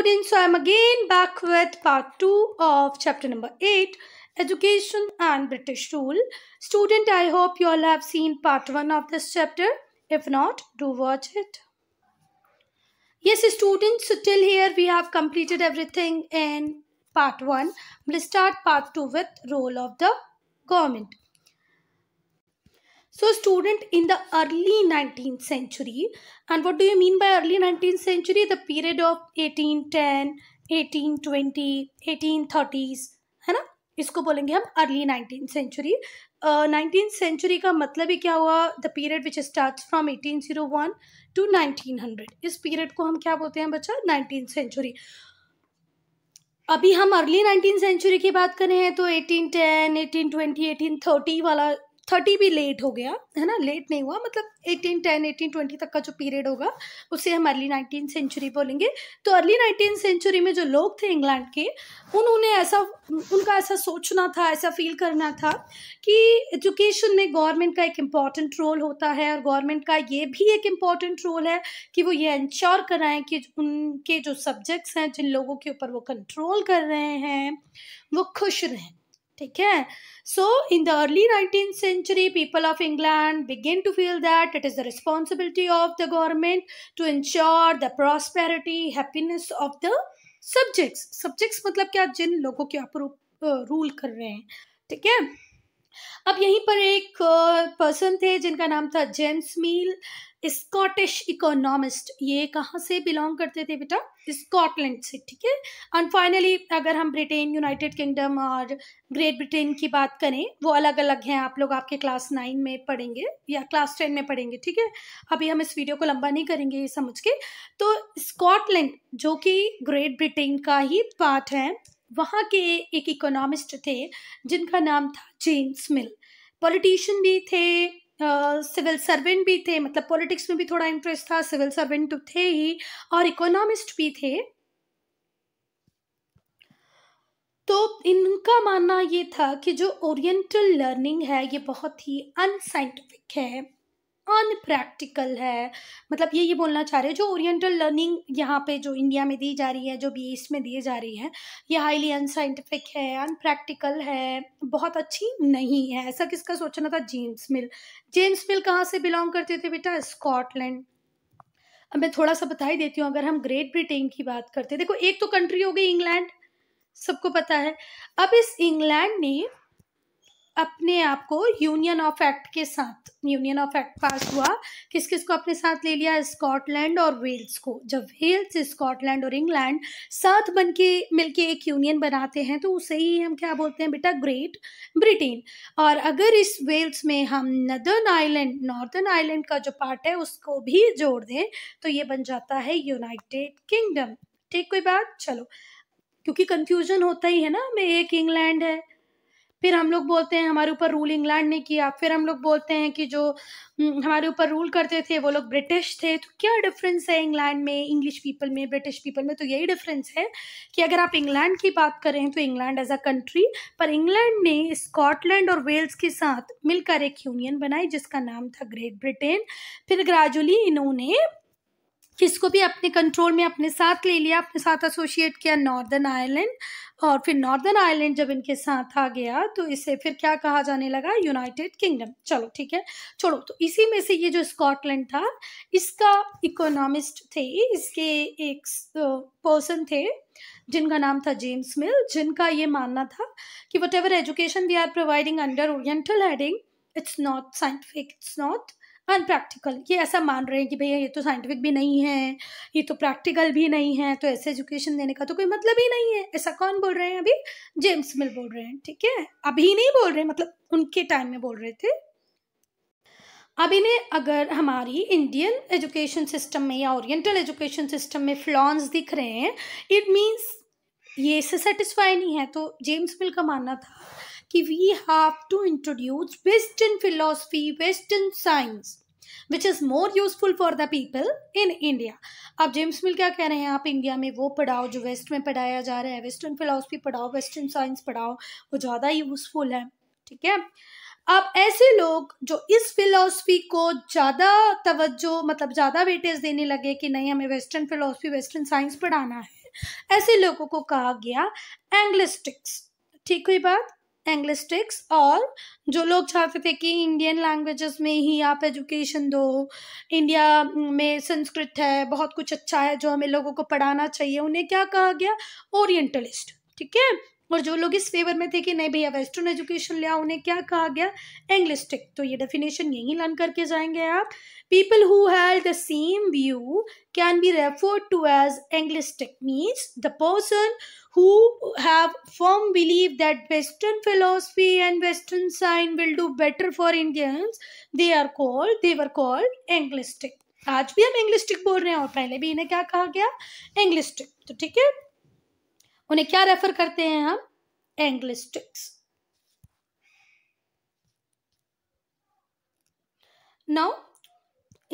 students, so I am again back with part 2 of chapter number 8, Education and British Rule. Student, I hope you all have seen part 1 of this chapter. If not, do watch it. Yes, students, so till here we have completed everything in part 1. We'll start part 2 with role of the government. So student in the early 19th century and what do you mean by early 19th century? The period of 1810, 1820, thirties है ना इसको बोलेंगे हम early nineteen century nineteen century का मतलब ही क्या हुआ the period which start from eighteen zero one to nineteen hundred इस पीरियड को हम क्या बोलते हैं बच्चा नाइनटीन सेंचुरी अभी हम अर्ली नाइनटीन सेंचुरी की बात करें हैं तो eighteen ten eighteen twenty eighteen thirty वाला थर्टी भी लेट हो गया है ना लेट नहीं हुआ मतलब एटीन टेन एटीन ट्वेंटी तक का जो पीरियड होगा उसे हम अर्ली नाइनटीन सेंचुरी बोलेंगे तो अर्ली नाइनटीन सेंचुरी में जो लोग थे इंग्लैंड के उन्होंने ऐसा उनका ऐसा सोचना था ऐसा फील करना था कि एजुकेशन में गवर्नमेंट का एक इम्पॉर्टेंट रोल होता है और गवर्नमेंट का ये भी एक इम्पॉर्टेंट रोल है कि वो ये इंश्योर कराएं कि उनके जो सब्जेक्ट्स हैं जिन लोगों के ऊपर वो कंट्रोल कर रहे हैं वो खुश रहें ठीक है so in the early nineteen century people of England begin to feel that it is the responsibility of the government to ensure the prosperity happiness of the subjects subjects मतलब क्या जिन लोगों के ऊपर रूल कर रहे हैं ठीक है अब यहीं पर एक पर्सन थे जिनका नाम था जेम्स मील स्कॉटिश इकोनॉमिस्ट ये कहाँ से बिलोंग करते थे बेटा स्कॉटलैंड से ठीक है एंड फाइनली अगर हम ब्रिटेन यूनाइटेड किंगडम और ग्रेट ब्रिटेन की बात करें वो अलग अलग हैं आप लोग आपके क्लास नाइन में पढ़ेंगे या क्लास टेन में पढ़ेंगे ठीक है अभी हम इस वीडियो को लंबा नहीं करेंगे ये समझ के तो स्कॉटलैंड जो कि ग्रेट ब्रिटेन का ही पार्ट है वहाँ के एक इकोनॉमिस्ट थे जिनका नाम था जेम्स मिल पॉलिटिशियन भी थे सिविल uh, सर्वेंट भी थे मतलब पॉलिटिक्स में भी थोड़ा इंटरेस्ट था सिविल सर्वेंट तो थे ही और इकोनॉमिस्ट भी थे तो इनका मानना ये था कि जो ओरिएंटल लर्निंग है ये बहुत ही अनसाइंटिफिक है अनप्रैक्टिकल है मतलब ये ये बोलना चाह रहे हैं जो ओरिएंटल लर्निंग यहाँ पे जो इंडिया में दी जा रही है जो बी में दी जा रही है ये हाईली अनसाइंटिफिक है अनप्रैक्टिकल है बहुत अच्छी नहीं है ऐसा किसका सोचना था जेम्स मिल जेम्स मिल कहाँ से बिलोंग करते थे बेटा स्कॉटलैंड अब मैं थोड़ा सा बता ही देती हूँ अगर हम ग्रेट ब्रिटेन की बात करते देखो एक तो कंट्री हो गई इंग्लैंड सबको पता है अब इस इंग्लैंड ने अपने आप को यूनियन ऑफ एक्ट के साथ यूनियन ऑफ एक्ट पास हुआ किस किस को अपने साथ ले लिया स्कॉटलैंड और वेल्स को जब वेल्स स्कॉटलैंड और इंग्लैंड साथ बन के के एक यूनियन बनाते हैं तो उसे ही हम क्या बोलते हैं बेटा ग्रेट ब्रिटेन और अगर इस वेल्स में हम नदर्न आइलैंड नॉर्दर्न आइलैंड का जो पार्ट है उसको भी जोड़ दें तो ये बन जाता है यूनाइटेड किंगडम ठीक कोई बात चलो क्योंकि कंफ्यूजन होता ही है ना हमें एक इंग्लैंड है फिर हम लोग बोलते हैं हमारे ऊपर रूल इंग्लैंड ने किया फिर हम लोग बोलते हैं कि जो हम्म, हमारे ऊपर रूल करते थे वो लोग ब्रिटिश थे तो क्या डिफरेंस है इंग्लैंड में इंग्लिश पीपल में ब्रिटिश पीपल में तो यही डिफरेंस है कि अगर आप इंग्लैंड की बात करें तो इंग्लैंड एज अ कंट्री पर इंग्लैंड ने स्कॉटलैंड और वेल्स के साथ मिलकर एक यूनियन बनाई जिसका नाम था ग्रेट ब्रिटेन फिर ग्रेजुअली इन्होंने किसको भी अपने कंट्रोल में अपने साथ ले लिया अपने साथ एसोशिएट किया नॉर्दर्न आयरलैंड और फिर नॉर्दर्न आयरलैंड जब इनके साथ आ गया तो इसे फिर क्या कहा जाने लगा यूनाइटेड किंगडम चलो ठीक है छोड़ो तो इसी में से ये जो स्कॉटलैंड था इसका इकोनॉमिस्ट थे इसके एक पर्सन थे जिनका नाम था जेम्स मिल जिनका ये मानना था कि whatever education we are providing under oriental heading it's not scientific it's not unpractical ये ऐसा मान रहे हैं कि भैया ये तो साइंटिफिक भी नहीं है ये तो प्रैक्टिकल भी नहीं है तो ऐसे एजुकेशन देने का तो कोई मतलब ही नहीं है ऐसा कौन बोल रहे हैं अभी जेम्स मिल बोल रहे हैं ठीक है अभी नहीं बोल रहे मतलब उनके टाइम में बोल रहे थे अब इन्हें अगर हमारी इंडियन एजुकेशन सिस्टम में या ओरिएंटल एजुकेशन सिस्टम में फ्लॉन्स दिख रहे हैं इट मीन्स ये इससे सेटिस्फाई नहीं है तो जेम्स मिल का मानना था कि we have to introduce western philosophy western science which is more useful for the people in India अब जेम्स मिल क्या कह रहे हैं आप इंडिया में वो पढ़ाओ जो वेस्ट में पढ़ाया जा रहा है वेस्टर्न फिलोसफी पढ़ाओ वेस्टर्न साइंस पढ़ाओ वो ज़्यादा यूजफुल है ठीक है अब ऐसे लोग जो इस फिलोसफी को ज़्यादा तवज्जो मतलब ज़्यादा वेटेज देने लगे कि नहीं हमें वेस्टर्न फिलोसफी वेस्टर्न साइंस पढ़ाना है ऐसे लोगों को कहा गया एंग्लिस्टिक्स ठीक हुई बात एंग्लिस्टिक्स और जो लोग चाहते थे कि इंडियन लैंग्वेजेस में ही आप एजुकेशन दो इंडिया में संस्कृत है बहुत कुछ अच्छा है जो हमें लोगों को पढ़ाना चाहिए उन्हें क्या कहा गया ओरिएंटलिस्ट ठीक है और जो लोग इस फेवर में थे कि नहीं भैया वेस्टर्न एजुकेशन लिया उन्हें क्या कहा गया एंग्लिस्टिक तो ये डेफिनेशन यहीं लर्न करके जाएंगे आप people who held the same view can be refer to as Anglicist means the person who have form believe that western philosophy and western science will do better for Indians they are called they were called Anglicist आज भी हम इंग्लिस्टिक बोल रहे हैं और पहले भी इन्हें क्या कहा गया इंग्लिस्टिक तो ठीक है उन्हें क्या रेफर करते हैं हम Anglicists now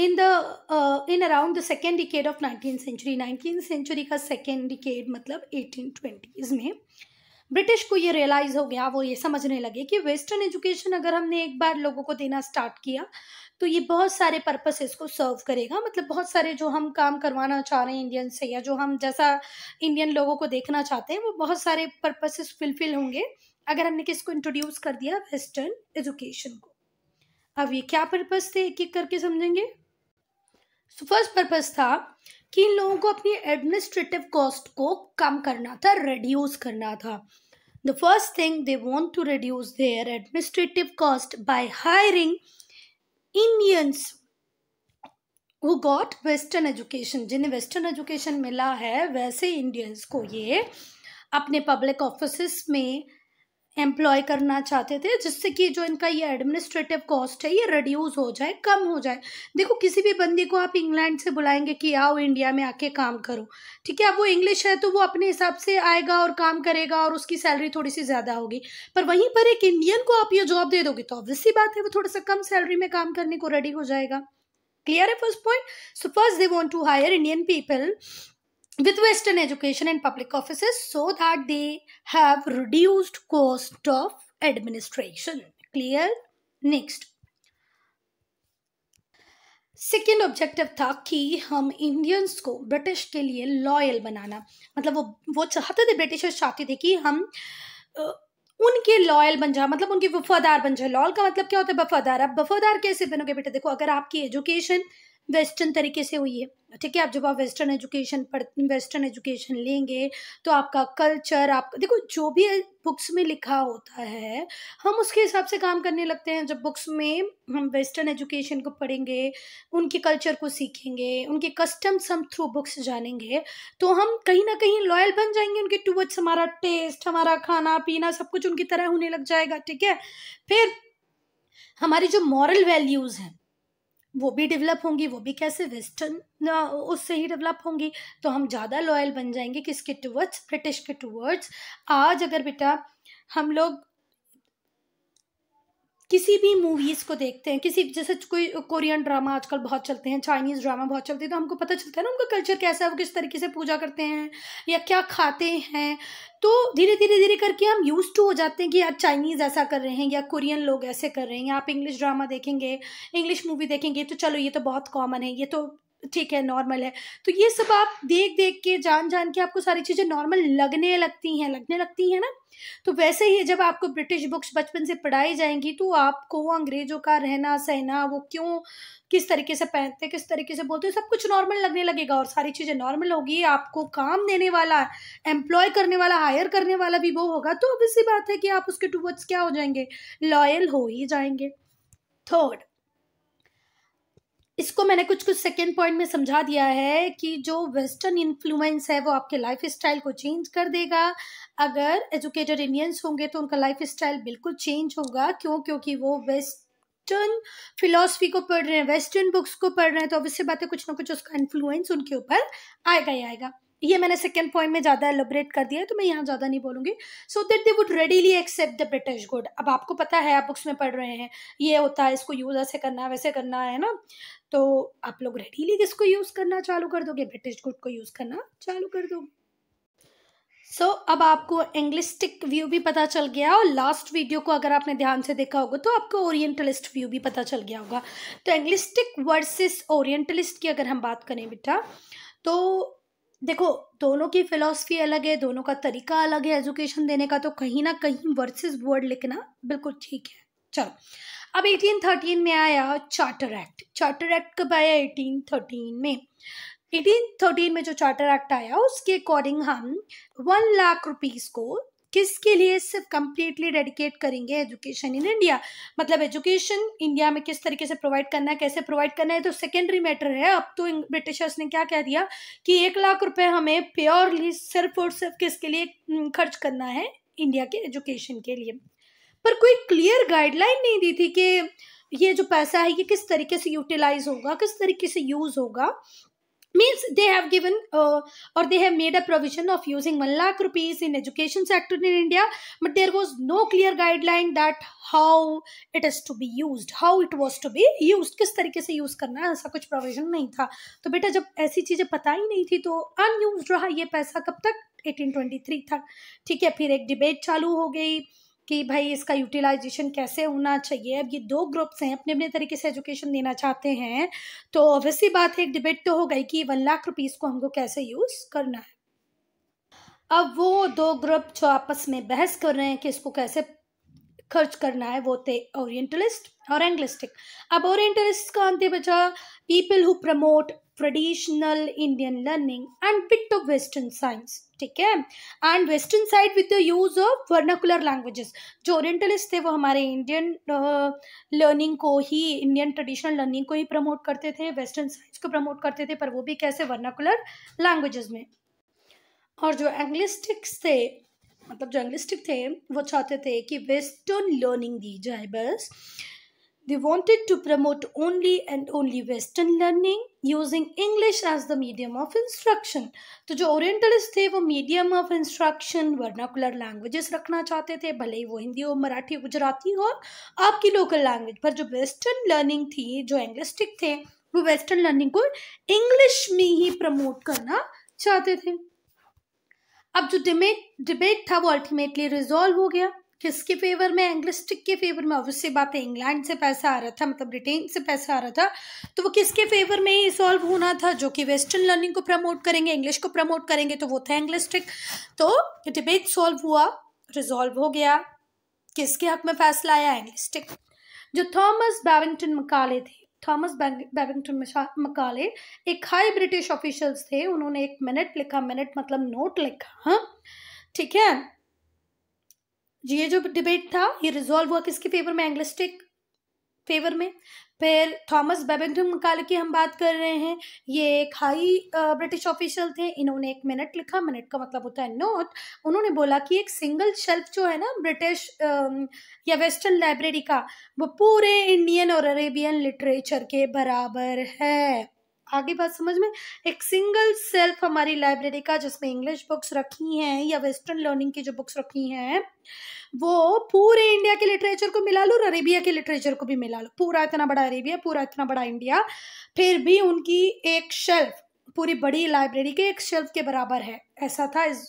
in the in around the second decade of nineteen century nineteen century का सेकेंड डिकेड मतलब ट्वेंटीज में ब्रिटिश को ये रियलाइज़ हो गया वो ये समझने लगे कि वेस्टर्न एजुकेशन अगर हमने एक बार लोगों को देना स्टार्ट किया तो ये बहुत सारे पर्पसेस को सर्व करेगा मतलब बहुत सारे जो हम काम करवाना चाह रहे हैं इंडियन से या जो हम जैसा इंडियन लोगों को देखना चाहते हैं वो बहुत सारे पर्पसेस फुलफिल होंगे अगर हमने किसको इंट्रोड्यूस कर दिया वेस्टर्न एजुकेशन को अब ये क्या पर्पस थे एक एक करके समझेंगे फर्स्ट फर्स्ट पर्पस था कि इन लोगों को अपनी एडमिनिस्ट्रेटिव कॉस्ट को कम करना था रिड्यूस करना था the first thing they want to reduce their administrative cost by hiring Indians वो गॉट वेस्टर्न एजुकेशन जिन्हें वेस्टर्न एजुकेशन मिला है वैसे इंडियंस को ये अपने पब्लिक ऑफिस में एम्प्लॉय करना चाहते थे जिससे कि जो इनका ये एडमिनिस्ट्रेटिव कॉस्ट है ये रिड्यूस हो जाए कम हो जाए देखो किसी भी बंदी को आप इंग्लैंड से बुलाएंगे कि आओ इंडिया में आके काम करो ठीक है अब वो इंग्लिश है तो वो अपने हिसाब से आएगा और काम करेगा और उसकी सैलरी थोड़ी सी ज़्यादा होगी पर वहीं पर एक इंडियन को आप ये जॉब दे दोगे तो ऑब्वियसली बात है वो थोड़ा सा कम सैलरी में काम करने को रेडी हो जाएगा क्लियर है first point so first they want to hire Indian people with western education and public offices so that they have reduced cost of administration clear next second objective था कि हम इंडियंस को British के लिए loyal बनाना मतलब वो वो चाहते थे ब्रिटिशर्स चाहते थे कि हम उनके लॉयल बन जाए मतलब उनके वफादार बन जाए लॉयल का मतलब क्या होता है वफादार अब वफादार कैसे बनोगे बेटा देखो अगर आपकी एजुकेशन वेस्टर्न तरीके से हुई है ठीक है आप जब आप वेस्टर्न एजुकेशन पढ़ वेस्टर्न एजुकेशन लेंगे तो आपका कल्चर आप देखो जो भी बुक्स में लिखा होता है हम उसके हिसाब से काम करने लगते हैं जब बुक्स में हम वेस्टर्न एजुकेशन को पढ़ेंगे उनके कल्चर को सीखेंगे उनके कस्टम्स हम थ्रू बुक्स जानेंगे तो हम कहीं ना कहीं लॉयल बन जाएंगे उनके टूवर्ड्स हमारा टेस्ट हमारा खाना पीना सब कुछ उनकी तरह होने लग जाएगा ठीक है फिर हमारी जो मॉरल वैल्यूज़ हैं वो भी डेवलप होंगी वो भी कैसे वेस्टर्न उससे ही डेवलप होंगी तो हम ज़्यादा लॉयल बन जाएंगे किसके टूवर्ड्स ब्रिटिश के टूवर्ड्स आज अगर बेटा हम लोग किसी भी मूवीज़ को देखते हैं किसी जैसे कोई कोरियन ड्रामा आजकल बहुत चलते हैं चाइनीज़ ड्रामा बहुत चलते हैं तो हमको पता चलता है ना उनका कल्चर कैसा है वो किस तरीके से पूजा करते हैं या क्या खाते हैं तो धीरे धीरे धीरे करके हम यूज टू हो जाते हैं कि यार चाइनीज़ ऐसा कर रहे हैं या कोरियन लोग ऐसे कर रहे हैं या आप इंग्लिश ड्रामा देखेंगे इंग्लिश मूवी देखेंगे तो चलो ये तो बहुत कॉमन है ये तो ठीक है नॉर्मल है तो ये सब आप देख देख के जान जान के आपको सारी चीज़ें नॉर्मल लगने लगती हैं लगने लगती हैं ना तो वैसे ही जब आपको ब्रिटिश बुक्स बचपन से पढ़ाई जाएंगी तो आपको अंग्रेज़ों का रहना सहना वो क्यों किस तरीके से पहनते किस तरीके से बोलते सब कुछ नॉर्मल लगने लगेगा और सारी चीज़ें नॉर्मल होगी आपको काम देने वाला एम्प्लॉय करने वाला हायर करने वाला भी वो होगा तो अब इसी बात है कि आप उसके टूवर्ड्स क्या हो जाएंगे लॉयल हो ही जाएंगे थर्ड इसको मैंने कुछ कुछ सेकेंड पॉइंट में समझा दिया है कि जो वेस्टर्न इन्फ्लुएंस है वो आपके लाइफ स्टाइल को चेंज कर देगा अगर एजुकेटेड इंडियंस होंगे तो उनका लाइफ स्टाइल बिल्कुल चेंज होगा क्यों क्योंकि वो वेस्ट वेस्टर्न फिलोसफी को पढ़ रहे हैं वेस्टर्न बुक्स को पढ़ रहे हैं तो अब इससे बातें कुछ ना कुछ उसका इन्फ्लुएंस उनके ऊपर आएगा ही आएगा ये मैंने सेकेंड पॉइंट में ज़्यादा एलोबरेट कर दिया है तो मैं यहाँ ज़्यादा नहीं बोलूँगी so that they would readily accept the British good अब आपको पता है आप बुक्स में पढ़ रहे हैं ये होता है इसको यूज़ ऐसे करना है वैसे करना है ना तो आप लोग रेडीली किसको यूज़ करना चालू कर दोगे ब्रिटिश गुड को यूज़ करना चालू कर दोगे सो so, अब आपको इंग्लिस्टिक व्यू भी पता चल गया और लास्ट वीडियो को अगर आपने ध्यान से देखा होगा तो आपको ओरिएंटलिस्ट व्यू भी पता चल गया होगा तो इंग्लिस्टिक वर्सेस ओरिएंटलिस्ट की अगर हम बात करें बेटा तो देखो दोनों की फिलॉसफी अलग है दोनों का तरीका अलग है एजुकेशन देने का तो कहीं ना कहीं वर्सेस वर्ड लिखना बिल्कुल ठीक है चलो अब 1813 में आया चार्टर एक्ट चार्टर एक्ट कब आया 1813 में 1813 में जो चार्टर एक्ट आया उसके अकॉर्डिंग हम वन लाख रुपीस को किसके लिए सिर्फ कंप्लीटली डेडिकेट करेंगे एजुकेशन इन इंडिया मतलब एजुकेशन इंडिया में किस तरीके से प्रोवाइड करना है कैसे प्रोवाइड करना है तो सेकेंडरी मैटर है अब तो ब्रिटिशर्स ने क्या कह दिया कि एक लाख रुपए हमें प्योरली सिर्फ और सिर्फ किसके लिए हम्म, खर्च करना है इंडिया के एजुकेशन के लिए पर कोई क्लियर गाइडलाइन नहीं दी थी कि ये जो पैसा है ये किस तरीके से यूटिलाइज होगा किस तरीके से यूज़ होगा means they have given uh, or they have made a provision of using 1 lakh rupees in education sector in india but there was no clear guideline that how it is to be used how it was to be used kis tarike se use karna hai aisa kuch provision nahi tha to beta jab aisi cheeze pata hi nahi thi to unused raha ye paisa kab tak 1823 tak theek hai fir ek debate chalu ho gayi कि भाई इसका utilisation कैसे होना चाहिए अब ये दो groups हैं अपने अपने तरीके से एजुकेशन देना चाहते हैं तो ऑब्वियसली बात है एक डिबेट तो हो गई कि वन लाख रुपीज़ को हमको कैसे यूज़ करना है अब वो दो ग्रुप जो आपस में बहस कर रहे हैं कि इसको कैसे खर्च करना है वो थे ओरिएंटलिस्ट और एंग्लिस्टिक अब ओरिएंटलिस्ट का अंत्य बचा people who promote traditional Indian learning and bit of western science ठीक है and western side with the use of vernacular languages जो ओरिएंटलिस्ट थे वो हमारे इंडियन लर्निंग को ही इंडियन ट्रेडिशनल लर्निंग को ही प्रमोट करते थे वेस्टर्न साइंस को प्रमोट करते थे पर वो भी कैसे वर्नाकुलर लैंग्वेजेस में और जो एंग्लिस्टिक्स थे मतलब जो एंग्लिस्टिक थे वो चाहते थे कि वेस्टर्न लर्निंग दी जाए बस They wanted to promote only and only Western learning using English as the medium of instruction. तो जो ओरिएंटलिस्ट थे वो medium of instruction vernacular languages रखना चाहते थे भले ही वो हिंदी हो मराठी गुजराती हो आपकी लोकल लैंग्वेज पर जो वेस्टर्न लर्निंग थी जो एंग्लिस्टिक थे वो वेस्टर्न लर्निंग को इंग्लिश में ही प्रमोट करना चाहते थे अब जो डिबेट डिबेट था वो अल्टीमेटली रिजॉल्व हो गया किसके फेवर में एंग्लिस्टिक के फेवर में ऑब्वियसली बात है इंग्लैंड से पैसा आ रहा था मतलब ब्रिटेन से पैसा आ रहा था तो वो किसके फेवर में ही सॉल्व होना था जो कि वेस्टर्न लर्निंग को प्रमोट करेंगे इंग्लिश को प्रमोट करेंगे तो वो था एंग्लिस्टिक तो डिबेट सॉल्व हुआ रिजॉल्व हो गया किसके हक में फैसला आया एंग्लिस्टिक जो थॉमस बैविंगटन मकाले थे थॉमस बैविंगटन मकाले एक हाई ब्रिटिश ऑफिशियल्स थे उन्होंने एक मिनट लिखा मिनट मतलब नोट लिखा हाँ? ठीक है ये जो डिबेट था ये रिजॉल्व हुआ किसके फेवर में एंग्लिस्टिक फेवर में फिर थॉमस बेबिंगटन मकाल की हम बात कर रहे हैं ये एक हाई ब्रिटिश ऑफिशियल थे इन्होंने एक मिनट लिखा मिनट का मतलब होता है नोट उन्होंने बोला कि एक सिंगल शेल्फ जो है ना ब्रिटिश या वेस्टर्न लाइब्रेरी का वो पूरे इंडियन और अरेबियन लिटरेचर के बराबर है आगे बात समझ में एक सिंगल सेल्फ हमारी लाइब्रेरी का जिसमें इंग्लिश बुक्स रखी हैं या वेस्टर्न लर्निंग की जो बुक्स रखी हैं वो पूरे इंडिया के लिटरेचर को मिला लो और अरेबिया के लिटरेचर को भी मिला लो पूरा इतना बड़ा अरेबिया पूरा इतना बड़ा इंडिया फिर भी उनकी एक शेल्फ पूरी बड़ी लाइब्रेरी के एक शेल्फ के बराबर है ऐसा था इस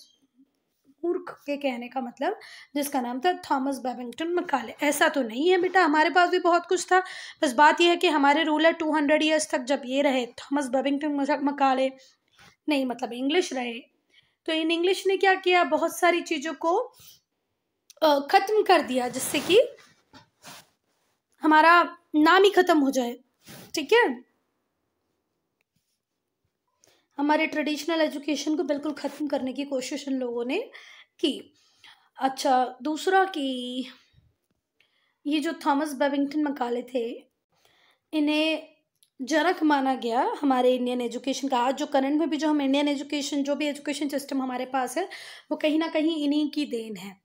पुरख के कहने का मतलब जिसका नाम था थॉमस बेबिंगटन मकाले ऐसा तो नहीं है बेटा हमारे पास भी बहुत कुछ था बस बात यह है कि हमारे रूलर टू हंड्रेड ईयर्स तक जब ये रहे थॉमस बेबिंगटन मकाले नहीं मतलब इंग्लिश रहे तो इन इंग्लिश ने क्या किया बहुत सारी चीज़ों को ख़त्म कर दिया जिससे कि हमारा नाम ही ख़त्म हो जाए ठीक है हमारे ट्रेडिशनल एजुकेशन को बिल्कुल ख़त्म करने की कोशिश इन लोगों ने कि अच्छा दूसरा कि ये जो थॉमस बेविंगटन मकाले थे इन्हें जनक माना गया हमारे इंडियन एजुकेशन का आज जो करंट में भी जो हम इंडियन एजुकेशन जो भी एजुकेशन सिस्टम हमारे पास है वो कहीं ना कहीं इन्हीं की देन है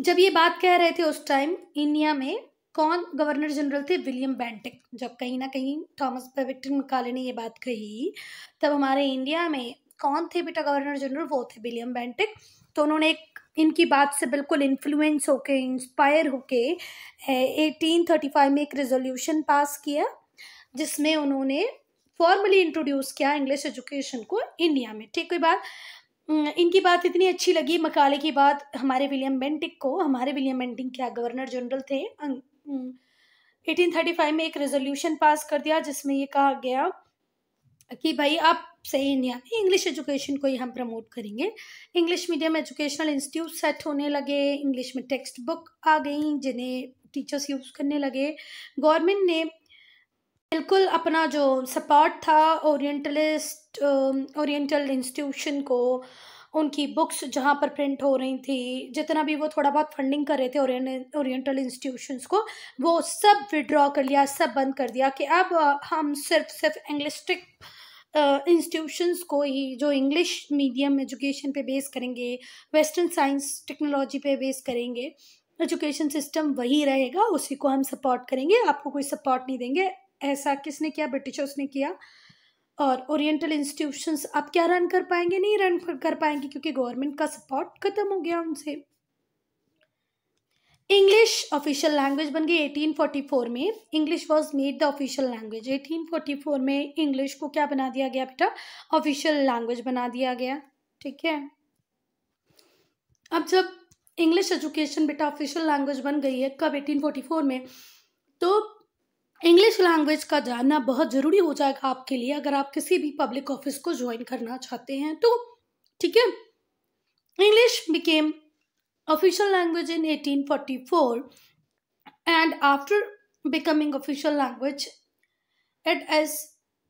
जब ये बात कह रहे थे उस टाइम इंडिया में कौन गवर्नर जनरल थे विलियम बैंटिक जब कहीं ना कहीं थॉमस बेविंगटन मकाले ने ये बात कही तब हमारे इंडिया में कौन थे बेटा गवर्नर जनरल वो थे विलियम बेंटिक तो उन्होंने एक इनकी बात से बिल्कुल इन्फ्लुएंस होके इंस्पायर होके एटीन थर्टी फाइव में एक रेजोल्यूशन पास किया जिसमें उन्होंने फॉर्मली इंट्रोड्यूस किया इंग्लिश एजुकेशन को इंडिया में ठीक कोई बात इनकी बात इतनी अच्छी लगी मकाले की बात हमारे विलियम बेंटिक को हमारे विलियम बेंटिक क्या गवर्नर जनरल थे एटीन थर्टी फाइव में एक रेजोल्यूशन पास कर दिया जिसमें ये कहा गया कि भाई आप सही इंडिया में इंग्लिश एजुकेशन को ही हम प्रमोट करेंगे English medium educational institute set होने लगे इंग्लिश में टेक्स्ट बुक आ गई जिन्हें टीचर्स यूज़ करने लगे गवर्नमेंट ने बिल्कुल अपना जो सपोर्ट था ओरिएंटलिस्ट ओरिएंटल इंस्टीट्यूशन को उनकी बुक्स जहाँ पर प्रिंट हो रही थी जितना भी वो थोड़ा बहुत फंडिंग कर रहे थे ओरिएंटल इंस्टीट्यूशंस को वो सब विड्रॉ कर लिया सब बंद कर दिया कि अब हम सिर्फ सिर्फ इंग्लिस्टिक इंस्टीट्यूशंस को ही जो इंग्लिश मीडियम एजुकेशन पे बेस करेंगे वेस्टर्न साइंस टेक्नोलॉजी पे बेस करेंगे एजुकेशन सिस्टम वही रहेगा उसी को हम सपोर्ट करेंगे आपको कोई सपोर्ट नहीं देंगे ऐसा किसने किया ब्रिटिशर्स ने किया और ओरिएंटल इंस्टीट्यूशंस अब क्या रन कर पाएंगे नहीं रन कर पाएंगे क्योंकि गवर्नमेंट का सपोर्ट खत्म हो गया उनसे इंग्लिश ऑफिशियल लैंग्वेज बन गई 1844 में English was made the official language 1844 में इंग्लिश को क्या बना दिया गया बेटा ऑफिशियल लैंग्वेज बना दिया गया ठीक है अब जब इंग्लिश एजुकेशन बेटा ऑफिशियल लैंग्वेज बन गई है कब 1844 में तो इंग्लिश लैंग्वेज का जानना बहुत ज़रूरी हो जाएगा आपके लिए अगर आप किसी भी पब्लिक ऑफिस को ज्वाइन करना चाहते हैं तो ठीक है English became official language in 1844 and after becoming official language it as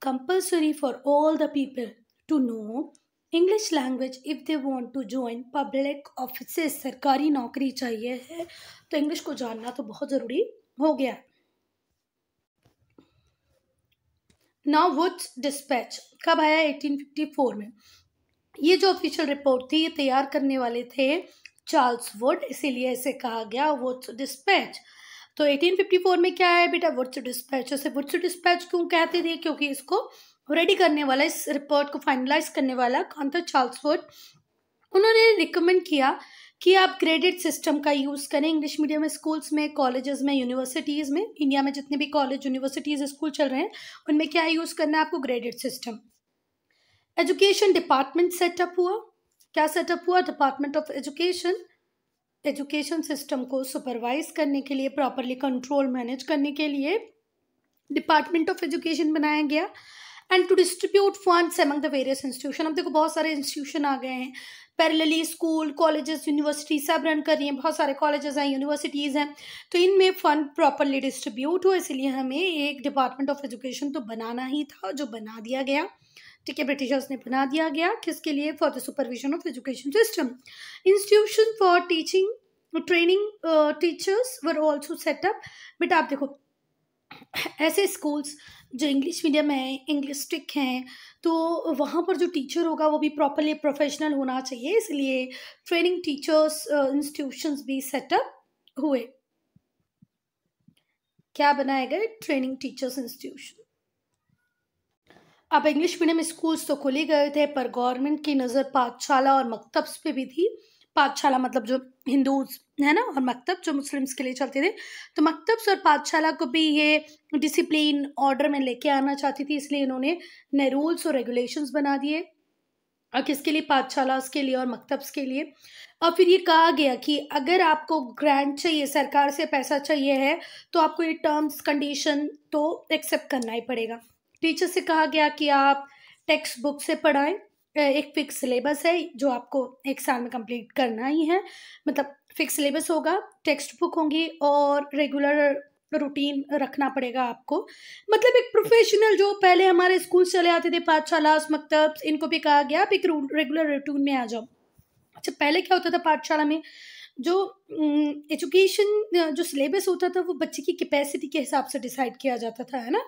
compulsory for all the people to know English language if they want to join public office सरकारी नौकरी चाहिए है तो इंग्लिश को जानना तो बहुत ज़रूरी हो गया नाउ वुड्स डिस्पैच कब आया 1854 में ये जो ऑफिशियल रिपोर्ट थी ये तैयार करने वाले थे चार्ल्स वुड इसीलिए इसे कहा गया वुड्स डिस्पैच तो 1854 में क्या है बेटा वुड्स डिस्पैच इसे वुड्स डिस्पैच क्यों कहते थे क्योंकि इसको रेडी करने वाला इस रिपोर्ट को फाइनलाइज करने वाला कौन था चार्ल्स वुड उन्होंने रिकमेंड किया कि आप क्रेडिट सिस्टम का यूज़ करें इंग्लिश मीडियम स्कूल्स में कॉलेजेस में यूनिवर्सिटीज़ में इंडिया में जितने भी कॉलेज यूनिवर्सिटीज़ स्कूल चल रहे हैं उनमें क्या यूज़ करना है आपको credit system education department setup हुआ क्या सेटअप हुआ department of education education system को सुपरवाइज करने के लिए प्रॉपरली कंट्रोल मैनेज करने के लिए डिपार्टमेंट ऑफ एजुकेशन बनाया गया and to distribute funds among the various institution अब देखो बहुत सारे इंस्टीट्यूशन आ गए हैं पैरेलली स्कूल कॉलेजेस यूनिवर्सिटी सब रन कर रही हैं बहुत सारे कॉलेजेस हैं यूनिवर्सिटीज़ हैं तो इनमें फ़ंड प्रॉपरली डिस्ट्रीब्यूट हो इसलिए हमें एक डिपार्टमेंट ऑफ एजुकेशन तो बनाना ही था जो बना दिया गया ठीक है ब्रिटिशर्स ने बना दिया गया किसके लिए for the supervision of education system institution for teaching training teachers were also set up but आप देखो ऐसे स्कूल्स जो इंग्लिश मीडियम है इंग्लिस्टिक हैं तो वहाँ पर जो टीचर होगा वो भी प्रॉपरली प्रोफेशनल होना चाहिए इसलिए ट्रेनिंग टीचर्स इंस्टीट्यूशंस भी सेटअप हुए क्या बनाए गए ट्रेनिंग टीचर्स इंस्टीट्यूशन अब इंग्लिश मीडियम स्कूल्स तो खोले गए थे पर गवर्नमेंट की नज़र पाठशाला और मकतब्स पे भी थी पाठशाला मतलब जो हिंदूज है ना और मकतब जो मुस्लिम्स के लिए चलते थे तो मकतब्स और पाठशाला को भी ये डिसिप्लिन ऑर्डर में लेके आना चाहती थी इसलिए इन्होंने नए रूल्स और रेगुलेशंस बना दिए और किसके लिए पाठशालास के लिए और मकतब्स के लिए और फिर ये कहा गया कि अगर आपको ग्रांट चाहिए सरकार से पैसा चाहिए है तो आपको ये टर्म्स कंडीशन तो एक्सेप्ट करना ही पड़ेगा टीचर से कहा गया कि आप टेक्स्ट बुक से पढ़ाएं एक फिक्स सिलेबस है जो आपको एक साल में कंप्लीट करना ही है मतलब फिक्स सिलेबस होगा टेक्स्ट बुक होंगी और रेगुलर रूटीन रखना पड़ेगा आपको मतलब एक प्रोफेशनल जो पहले हमारे स्कूल चले आते थे पाठशाला मकतब इनको भी कहा गया आप एक रेगुलर रूटीन में आ जाओ अच्छा पहले क्या होता था पाठशाला में जो एजुकेशन जो सिलेबस होता था वो बच्चे की कैपेसिटी के हिसाब से डिसाइड किया जाता था है ना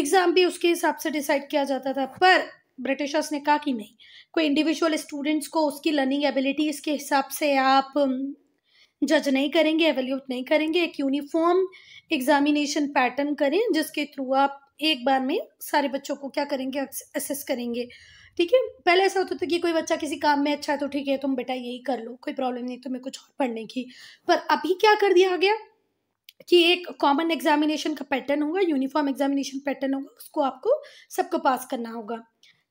एग्ज़ाम भी उसके हिसाब से डिसाइड किया जाता था पर ब्रिटिशर्स ने कहा कि नहीं कोई इंडिविजुअल स्टूडेंट्स को उसकी लर्निंग एबिलिटीज़ के हिसाब से आप जज um, नहीं करेंगे एवेल्यूट नहीं करेंगे एक यूनिफॉर्म एग्जामिनेशन पैटर्न करें जिसके थ्रू आप एक बार में सारे बच्चों को क्या करेंगे असेस करेंगे ठीक है पहले ऐसा होता था कि कोई बच्चा किसी काम में अच्छा है तो ठीक है तुम बेटा यही कर लो कोई प्रॉब्लम नहीं तुम्हें कुछ और पढ़ने की पर अभी क्या कर दिया गया कि एक कॉमन एग्जामिनेशन का पैटर्न होगा यूनिफॉर्म एग्जामिनेशन पैटर्न होगा उसको आपको सबको पास करना होगा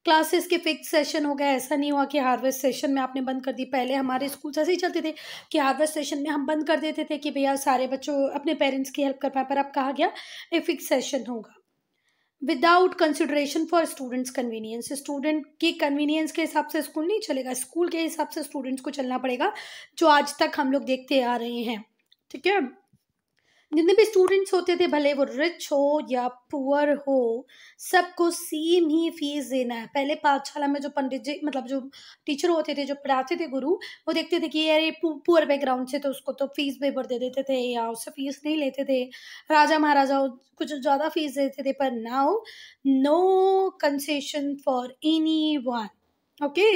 क्लासेस के फिक्स सेशन हो गया ऐसा नहीं हुआ कि हार्वेस्ट सेशन में आपने बंद कर दी पहले हमारे स्कूल ऐसे ही चलते थे कि हार्वेस्ट सेशन में हम बंद कर देते थे कि भैया सारे बच्चों अपने पेरेंट्स की हेल्प कर पाए पर अब कहा गया ये फिक्स सेशन होगा without consideration for students convenience student की कन्वीनियंस के हिसाब से स्कूल नहीं चलेगा स्कूल के हिसाब से स्टूडेंट्स को चलना पड़ेगा जो आज तक हम लोग देखते आ रहे हैं ठीक है जितने भी स्टूडेंट्स होते थे भले वो रिच हो या पुअर हो सबको सेम ही फीस देना है पहले पाठशाला में जो पंडित जी मतलब जो टीचर होते थे जो पढ़ाते थे गुरु वो देखते थे कि यार पुअर बैकग्राउंड से तो उसको तो फीस बेबर दे देते थे या उससे फीस नहीं लेते थे राजा महाराजा कुछ ज़्यादा फीस देते थे पर now no concession for any one okay